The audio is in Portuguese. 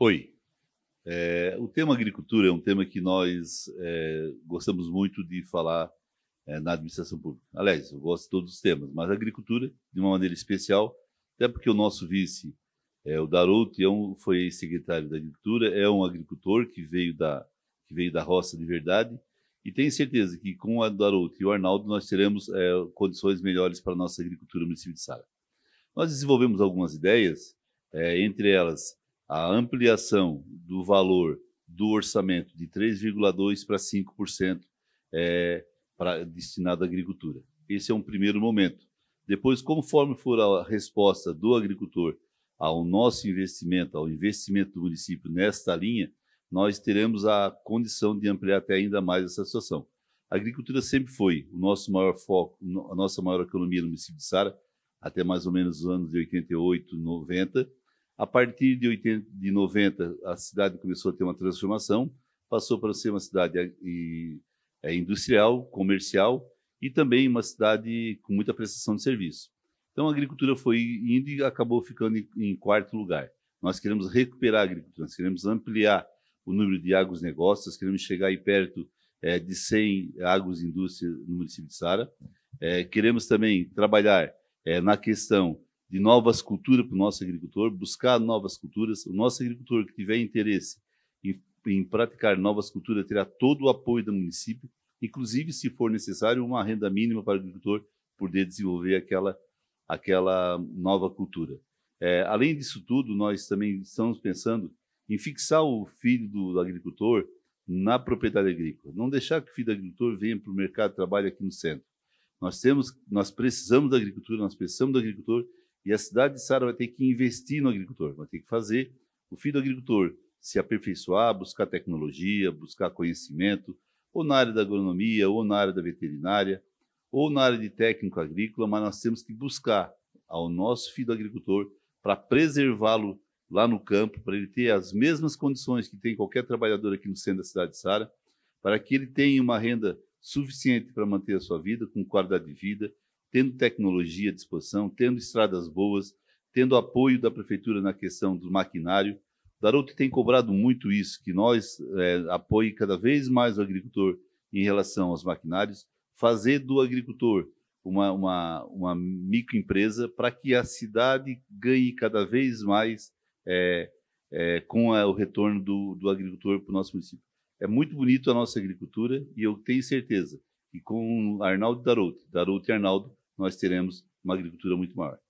Oi. É, o tema agricultura é um tema que nós é, gostamos muito de falar é, na administração pública. Aliás, eu gosto de todos os temas, mas a agricultura, de uma maneira especial, até porque o nosso vice, é, o Darouto, é um, foi secretário da agricultura, é um agricultor que veio da, que veio da roça de verdade, e tenho certeza que com o Darouto e o Arnaldo nós teremos é, condições melhores para a nossa agricultura no município de Sara. Nós desenvolvemos algumas ideias, é, entre elas a ampliação do valor do orçamento de 3,2% para 5% é, pra, destinado à agricultura. Esse é um primeiro momento. Depois, conforme for a resposta do agricultor ao nosso investimento, ao investimento do município nesta linha, nós teremos a condição de ampliar até ainda mais essa situação. A agricultura sempre foi o nosso maior foco, a nossa maior economia no município de Sara, até mais ou menos os anos de 88, 90, a partir de, 80, de 90, a cidade começou a ter uma transformação, passou para ser uma cidade é, é industrial, comercial e também uma cidade com muita prestação de serviço. Então a agricultura foi indo e acabou ficando em quarto lugar. Nós queremos recuperar a agricultura, nós queremos ampliar o número de agros negócios, queremos chegar aí perto é, de 100 indústrias no município de Sara. É, queremos também trabalhar é, na questão de novas culturas para o nosso agricultor, buscar novas culturas. O nosso agricultor que tiver interesse em, em praticar novas culturas terá todo o apoio do município, inclusive, se for necessário, uma renda mínima para o agricultor poder desenvolver aquela, aquela nova cultura. É, além disso tudo, nós também estamos pensando em fixar o filho do agricultor na propriedade agrícola, não deixar que o filho do agricultor venha para o mercado de trabalho aqui no centro. Nós temos, nós precisamos da agricultura, nós precisamos do agricultor e a cidade de Sara vai ter que investir no agricultor, vai ter que fazer o filho do agricultor se aperfeiçoar, buscar tecnologia, buscar conhecimento, ou na área da agronomia, ou na área da veterinária, ou na área de técnico agrícola, mas nós temos que buscar ao nosso filho do agricultor para preservá-lo lá no campo, para ele ter as mesmas condições que tem qualquer trabalhador aqui no centro da cidade de Sara, para que ele tenha uma renda suficiente para manter a sua vida, com qualidade de vida, tendo tecnologia à disposição, tendo estradas boas, tendo apoio da prefeitura na questão do maquinário. O Daroto tem cobrado muito isso, que nós é, apoie cada vez mais o agricultor em relação aos maquinários, fazer do agricultor uma, uma, uma microempresa para que a cidade ganhe cada vez mais é, é, com a, o retorno do, do agricultor para o nosso município. É muito bonito a nossa agricultura e eu tenho certeza que com Arnaldo Daroto, Daroto e Arnaldo, nós teremos uma agricultura muito maior.